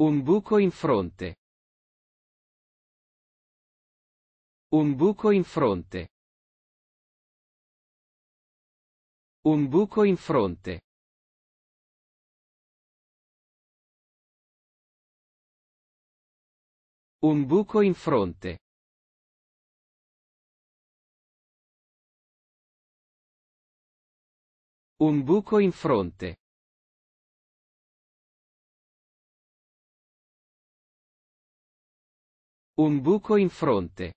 Un buco in fronte. Un buco in fronte. Un buco in fronte. Un buco in fronte. Un buco in fronte. Un buco in fronte.